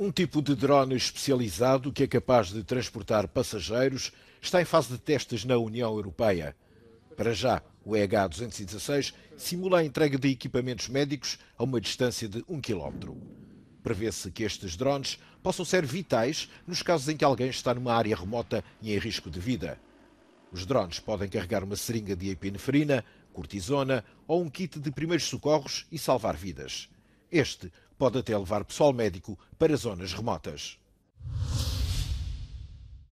Um tipo de drone especializado que é capaz de transportar passageiros está em fase de testes na União Europeia. Para já, o EH-216 simula a entrega de equipamentos médicos a uma distância de 1 km. Prevê-se que estes drones possam ser vitais nos casos em que alguém está numa área remota e em risco de vida. Os drones podem carregar uma seringa de epinefrina, cortisona ou um kit de primeiros socorros e salvar vidas. Este pode até levar pessoal médico para zonas remotas.